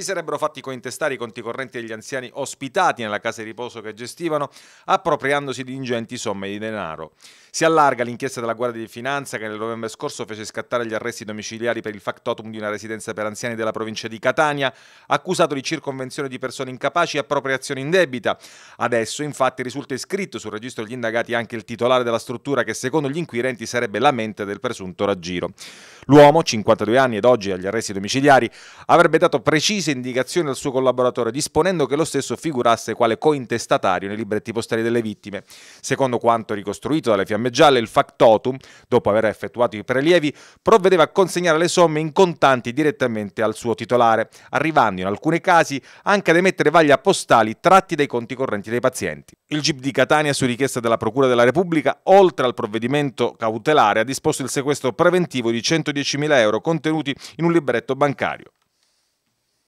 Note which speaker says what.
Speaker 1: si sarebbero fatti cointestare i conti correnti degli anziani ospitati nella casa di riposo che gestivano, appropriandosi di ingenti somme di denaro. Si allarga l'inchiesta della Guardia di Finanza che nel novembre scorso fece scattare gli arresti domiciliari per il factotum di una residenza per anziani della provincia di Catania, accusato di circonvenzione di persone incapaci e appropriazione indebita. Adesso, infatti, risulta iscritto sul registro degli indagati anche il titolare della struttura che, secondo gli inquirenti, sarebbe la mente del presunto raggiro. L'uomo, 52 anni ed oggi agli arresti domiciliari, avrebbe dato precise indicazioni al suo collaboratore, disponendo che lo stesso figurasse quale cointestatario nei libretti postali delle vittime. Secondo quanto ricostruito dalle fiamme gialle, il factotum, dopo aver effettuato i prelievi, provvedeva a consegnare le somme in contanti direttamente al suo titolare, arrivando in alcuni casi anche ad emettere vaglia postali tratti dai conti correnti dei pazienti. Il GIP di Catania, su richiesta della Procura della Repubblica, oltre al provvedimento cautelare, ha disposto il sequestro preventivo di 110 10.000 euro contenuti in un libretto bancario.